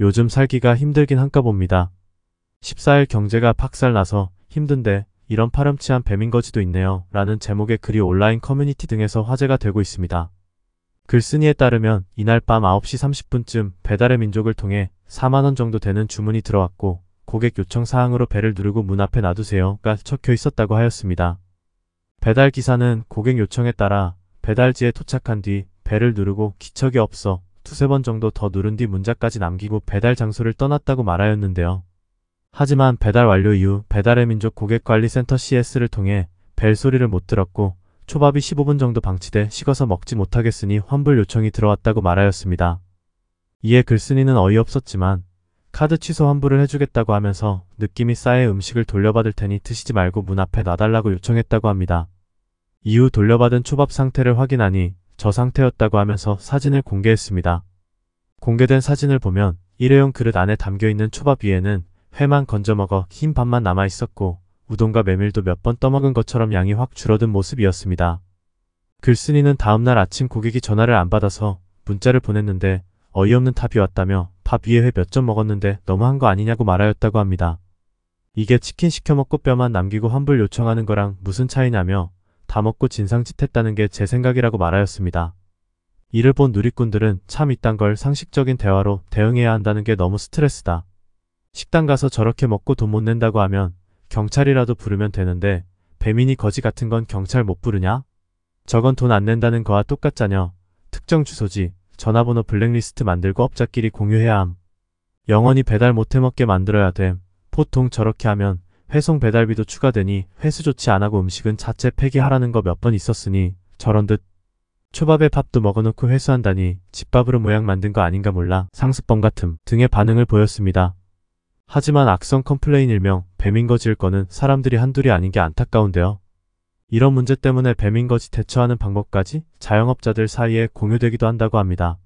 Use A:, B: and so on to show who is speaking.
A: 요즘 살기가 힘들긴 한가 봅니다. 14일 경제가 박살나서 힘든데 이런 파렴치한 배민거지도 있네요 라는 제목의 글이 온라인 커뮤니티 등에서 화제가 되고 있습니다. 글쓴이에 따르면 이날 밤 9시 30분쯤 배달의 민족을 통해 4만원 정도 되는 주문이 들어왔고 고객 요청 사항으로 배를 누르고 문 앞에 놔두세요가 적혀 있었다고 하였습니다. 배달 기사는 고객 요청에 따라 배달지에 도착한 뒤 배를 누르고 기척이 없어 두세 번 정도 더 누른 뒤 문자까지 남기고 배달 장소를 떠났다고 말하였는데요. 하지만 배달 완료 이후 배달의 민족 고객관리센터 CS를 통해 벨소리를 못 들었고 초밥이 15분 정도 방치돼 식어서 먹지 못하겠으니 환불 요청이 들어왔다고 말하였습니다. 이에 글쓴이는 어이없었지만 카드 취소 환불을 해주겠다고 하면서 느낌이 싸해 음식을 돌려받을 테니 드시지 말고 문 앞에 놔달라고 요청했다고 합니다. 이후 돌려받은 초밥 상태를 확인하니 저 상태였다고 하면서 사진을 공개했습니다. 공개된 사진을 보면 일회용 그릇 안에 담겨있는 초밥 위에는 회만 건져먹어 흰 밥만 남아있었고 우동과 메밀도 몇 번 떠먹은 것처럼 양이 확 줄어든 모습이었습니다. 글쓴이는 다음날 아침 고객이 전화를 안 받아서 문자를 보냈는데 어이없는 탑이 왔다며 밥 위에 회 몇 점 먹었는데 너무한 거 아니냐고 말하였다고 합니다. 이게 치킨 시켜먹고 뼈만 남기고 환불 요청하는 거랑 무슨 차이냐며 다 먹고 진상짓했다는 게 제 생각이라고 말하였습니다. 이를 본 누리꾼들은 참 이딴 걸 상식적인 대화로 대응해야 한다는 게 너무 스트레스다. 식당 가서 저렇게 먹고 돈 못 낸다고 하면 경찰이라도 부르면 되는데 배민이 거지 같은 건 경찰 못 부르냐? 저건 돈 안 낸다는 거와 똑같자녀. 특정 주소지, 전화번호 블랙리스트 만들고 업자끼리 공유해야 함. 영원히 배달 못 해먹게 만들어야 됨. 보통 저렇게 하면 회송 배달비도 추가되니 회수 조치 안하고 음식은 자체 폐기하라는 거 몇 번 있었으니 저런 듯 초밥에 밥도 먹어놓고 회수한다니 집밥으로 모양 만든 거 아닌가 몰라 상습범 같음 등의 반응을 보였습니다. 하지만 악성 컴플레인 일명 배민거지일 거는 사람들이 한둘이 아닌 게 안타까운데요. 이런 문제 때문에 배민거지 대처하는 방법까지 자영업자들 사이에 공유되기도 한다고 합니다.